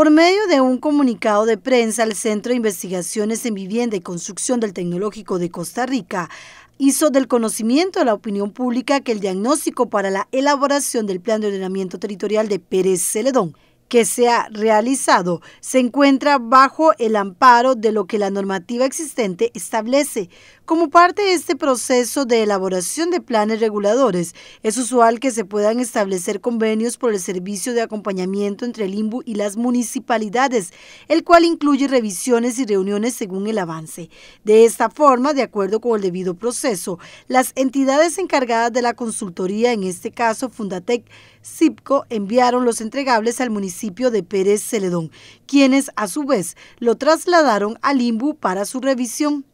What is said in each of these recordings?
Por medio de un comunicado de prensa, el Centro de Investigaciones en Vivienda y Construcción del Tecnológico de Costa Rica hizo del conocimiento a la opinión pública que el diagnóstico para la elaboración del Plan de Ordenamiento Territorial de Pérez Celedón que se ha realizado se encuentra bajo el amparo de lo que la normativa existente establece. Como parte de este proceso de elaboración de planes reguladores, es usual que se puedan establecer convenios por el servicio de acompañamiento entre el IMBU y las municipalidades, el cual incluye revisiones y reuniones según el avance. De esta forma, de acuerdo con el debido proceso, las entidades encargadas de la consultoría, en este caso Fundatec, CIPCO enviaron los entregables al municipio de Pérez Celedón, quienes a su vez lo trasladaron a Limbu para su revisión.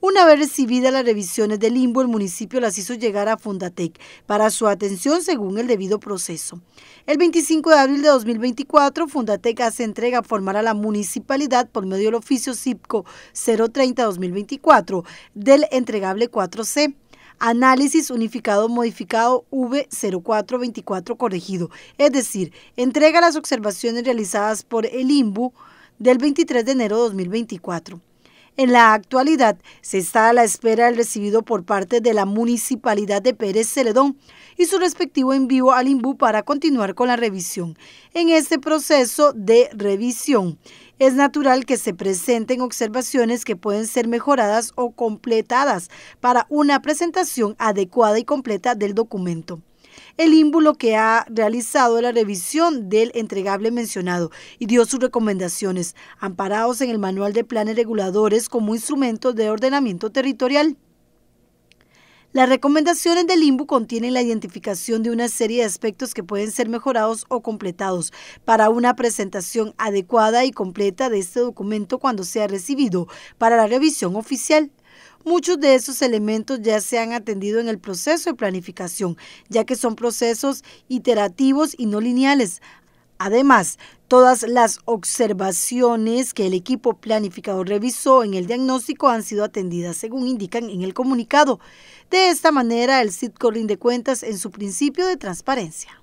Una vez recibidas las revisiones de limbo, el municipio las hizo llegar a Fundatec para su atención según el debido proceso. El 25 de abril de 2024, Fundatec hace entrega a formar a la municipalidad por medio del oficio CIPCO 030-2024 del entregable 4C análisis unificado modificado V0424 corregido, es decir, entrega las observaciones realizadas por el INBU del 23 de enero de 2024. En la actualidad se está a la espera del recibido por parte de la Municipalidad de Pérez Celedón y su respectivo envío al INBU para continuar con la revisión. En este proceso de revisión es natural que se presenten observaciones que pueden ser mejoradas o completadas para una presentación adecuada y completa del documento el lo que ha realizado la revisión del entregable mencionado y dio sus recomendaciones, amparados en el Manual de Planes Reguladores como instrumento de ordenamiento territorial. Las recomendaciones del IMBU contienen la identificación de una serie de aspectos que pueden ser mejorados o completados para una presentación adecuada y completa de este documento cuando sea recibido para la revisión oficial. Muchos de esos elementos ya se han atendido en el proceso de planificación, ya que son procesos iterativos y no lineales. Además, todas las observaciones que el equipo planificador revisó en el diagnóstico han sido atendidas, según indican en el comunicado. De esta manera, el CID de cuentas en su principio de transparencia.